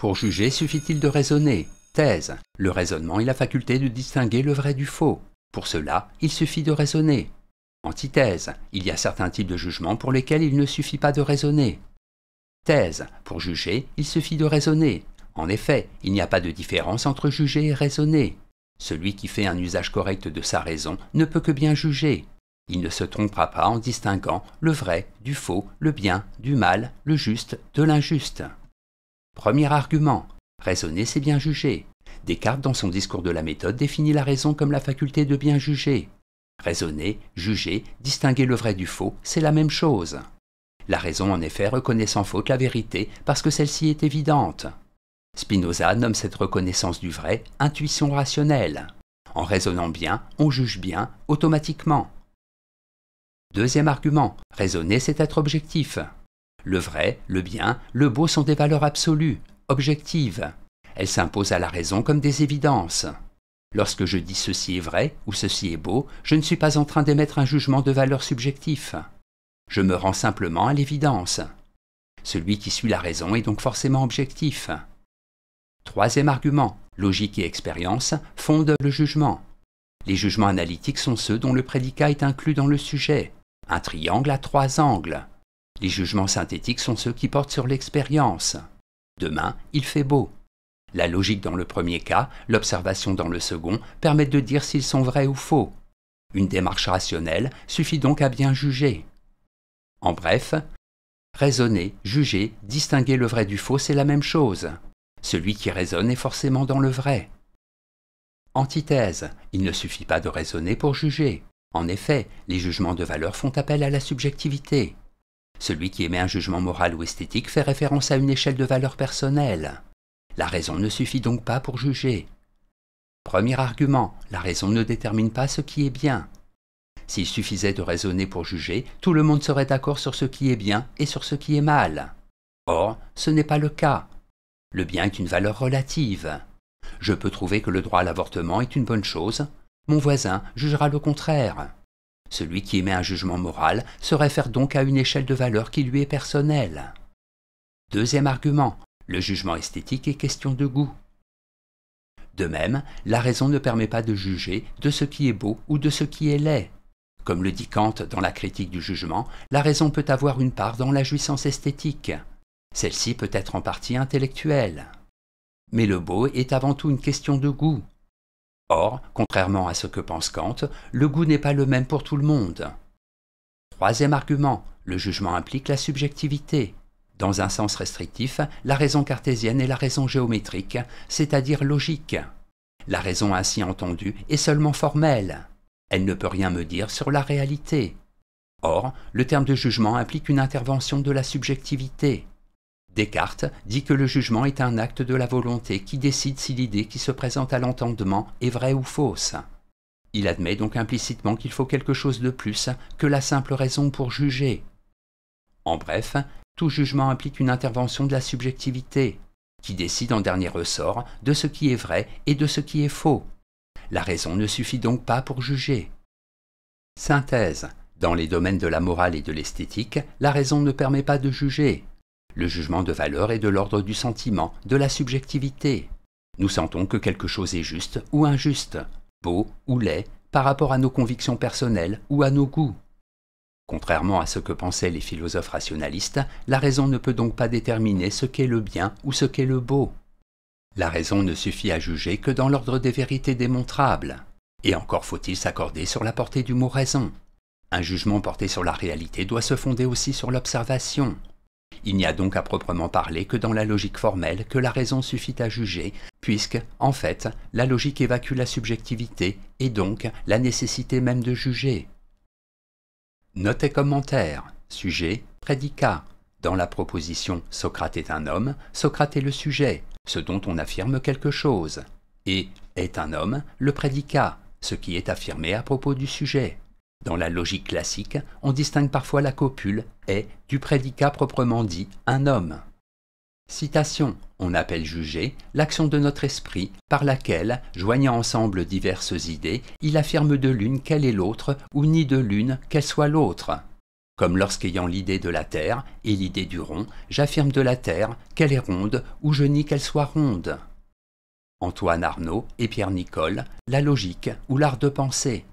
Pour juger, suffit-il de raisonner Thèse. Le raisonnement est la faculté de distinguer le vrai du faux. Pour cela, il suffit de raisonner. Antithèse. Il y a certains types de jugements pour lesquels il ne suffit pas de raisonner. Thèse. Pour juger, il suffit de raisonner. En effet, il n'y a pas de différence entre juger et raisonner. Celui qui fait un usage correct de sa raison ne peut que bien juger. Il ne se trompera pas en distinguant le vrai du faux, le bien du mal, le juste de l'injuste. Premier argument, raisonner c'est bien juger. Descartes dans son discours de la méthode définit la raison comme la faculté de bien juger. Raisonner, juger, distinguer le vrai du faux, c'est la même chose. La raison en effet reconnaît sans faute la vérité parce que celle-ci est évidente. Spinoza nomme cette reconnaissance du vrai intuition rationnelle. En raisonnant bien, on juge bien automatiquement. Deuxième argument, raisonner c'est être objectif. Le vrai, le bien, le beau sont des valeurs absolues, objectives. Elles s'imposent à la raison comme des évidences. Lorsque je dis ceci est vrai ou ceci est beau, je ne suis pas en train d'émettre un jugement de valeur subjectif. Je me rends simplement à l'évidence. Celui qui suit la raison est donc forcément objectif. Troisième argument, logique et expérience fondent le jugement. Les jugements analytiques sont ceux dont le prédicat est inclus dans le sujet. Un triangle a trois angles. Les jugements synthétiques sont ceux qui portent sur l'expérience. Demain, il fait beau. La logique dans le premier cas, l'observation dans le second, permettent de dire s'ils sont vrais ou faux. Une démarche rationnelle suffit donc à bien juger. En bref, raisonner, juger, distinguer le vrai du faux, c'est la même chose. Celui qui raisonne est forcément dans le vrai. Antithèse, il ne suffit pas de raisonner pour juger. En effet, les jugements de valeur font appel à la subjectivité. Celui qui émet un jugement moral ou esthétique fait référence à une échelle de valeur personnelle. La raison ne suffit donc pas pour juger. Premier argument, la raison ne détermine pas ce qui est bien. S'il suffisait de raisonner pour juger, tout le monde serait d'accord sur ce qui est bien et sur ce qui est mal. Or, ce n'est pas le cas. Le bien est une valeur relative. Je peux trouver que le droit à l'avortement est une bonne chose, mon voisin jugera le contraire. Celui qui émet un jugement moral se réfère donc à une échelle de valeur qui lui est personnelle. Deuxième argument, le jugement esthétique est question de goût. De même, la raison ne permet pas de juger de ce qui est beau ou de ce qui est laid. Comme le dit Kant dans la critique du jugement, la raison peut avoir une part dans la jouissance esthétique. Celle-ci peut être en partie intellectuelle. Mais le beau est avant tout une question de goût. Or, contrairement à ce que pense Kant, le goût n'est pas le même pour tout le monde. Troisième argument, le jugement implique la subjectivité. Dans un sens restrictif, la raison cartésienne est la raison géométrique, c'est-à-dire logique. La raison ainsi entendue est seulement formelle. Elle ne peut rien me dire sur la réalité. Or, le terme de jugement implique une intervention de la subjectivité. Descartes dit que le jugement est un acte de la volonté qui décide si l'idée qui se présente à l'entendement est vraie ou fausse. Il admet donc implicitement qu'il faut quelque chose de plus que la simple raison pour juger. En bref, tout jugement implique une intervention de la subjectivité, qui décide en dernier ressort de ce qui est vrai et de ce qui est faux. La raison ne suffit donc pas pour juger. Synthèse. Dans les domaines de la morale et de l'esthétique, la raison ne permet pas de juger, le jugement de valeur est de l'ordre du sentiment, de la subjectivité. Nous sentons que quelque chose est juste ou injuste, beau ou laid, par rapport à nos convictions personnelles ou à nos goûts. Contrairement à ce que pensaient les philosophes rationalistes, la raison ne peut donc pas déterminer ce qu'est le bien ou ce qu'est le beau. La raison ne suffit à juger que dans l'ordre des vérités démontrables. Et encore faut-il s'accorder sur la portée du mot raison. Un jugement porté sur la réalité doit se fonder aussi sur l'observation, il n'y a donc à proprement parler que dans la logique formelle que la raison suffit à juger, puisque, en fait, la logique évacue la subjectivité et donc la nécessité même de juger. Notez commentaire. Sujet, prédicat. Dans la proposition Socrate est un homme, Socrate est le sujet, ce dont on affirme quelque chose, et est un homme, le prédicat, ce qui est affirmé à propos du sujet. Dans la logique classique, on distingue parfois la copule et du prédicat proprement dit un homme. Citation. On appelle juger l'action de notre esprit par laquelle, joignant ensemble diverses idées, il affirme de l'une qu'elle est l'autre ou nie de l'une qu'elle soit l'autre. Comme lorsqu'ayant l'idée de la Terre et l'idée du rond, j'affirme de la Terre qu'elle est ronde ou je nie qu'elle soit ronde. Antoine Arnaud et Pierre Nicole, La logique ou l'art de penser.